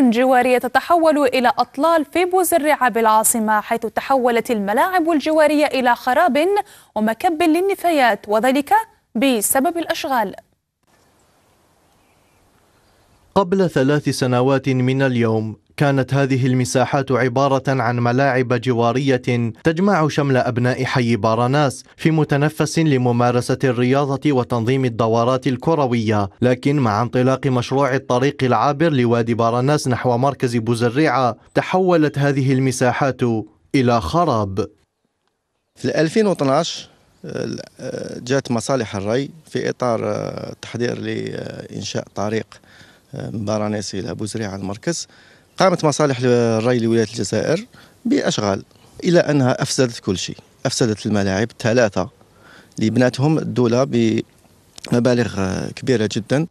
جوارية تتحول إلى أطلال في بوزرعة بالعاصمة حيث تحولت الملاعب الجوارية إلى خراب ومكب للنفايات وذلك بسبب الأشغال قبل ثلاث سنوات من اليوم كانت هذه المساحات عبارة عن ملاعب جوارية تجمع شمل أبناء حي باراناس في متنفس لممارسة الرياضة وتنظيم الدورات الكروية لكن مع انطلاق مشروع الطريق العابر لوادي باراناس نحو مركز بوزريعة تحولت هذه المساحات إلى خراب في 2012 جاءت مصالح الري في إطار آه، تحضير لإنشاء طريق من آه، باراناس إلى بوزريعة المركز قامت مصالح الري لولايه الجزائر باشغال الى انها افسدت كل شيء افسدت الملاعب ثلاثه اللي بناتهم الدوله بمبالغ كبيره جدا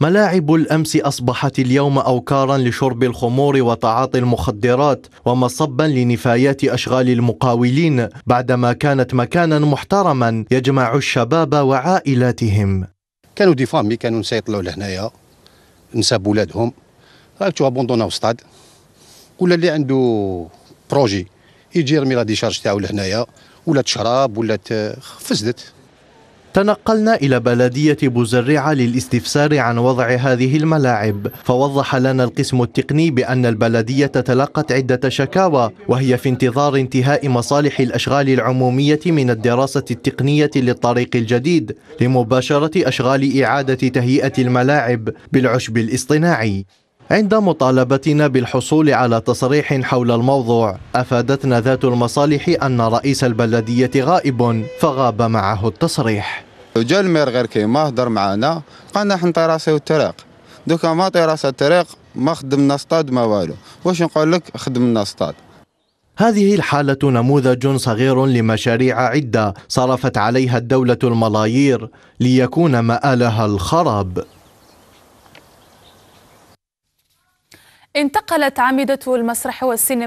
ملاعب الامس اصبحت اليوم اوكارا لشرب الخمور وتعاطي المخدرات ومصبا لنفايات اشغال المقاولين بعدما كانت مكانا محترما يجمع الشباب وعائلاتهم كانوا دي فامي كانوا نسا يطلعوا لهنايا نساب ولادهم راك تو بوندونا ستاد ولا اللي عنده بروجي يجي يرمي لا ديشارج تاعو لهنايا ولا تشرب ولا فسدت تنقلنا إلى بلدية بوزرعة للاستفسار عن وضع هذه الملاعب فوضح لنا القسم التقني بأن البلدية تلقت عدة شكاوى وهي في انتظار انتهاء مصالح الأشغال العمومية من الدراسة التقنية للطريق الجديد لمباشرة أشغال إعادة تهيئة الملاعب بالعشب الاصطناعي عند مطالبتنا بالحصول على تصريح حول الموضوع أفادتنا ذات المصالح أن رئيس البلدية غائب فغاب معه التصريح جا المير غير كيما هضر معنا قالنا نحن طراسي الطريق دوكا ما طيراس الطريق ما خدمنا صطاد ما والو واش نقول لك خدمنا صطاد هذه الحالة نموذج صغير لمشاريع عدة صرفت عليها الدولة الملايير ليكون مآلها الخراب انتقلت عميدة المسرح والسينما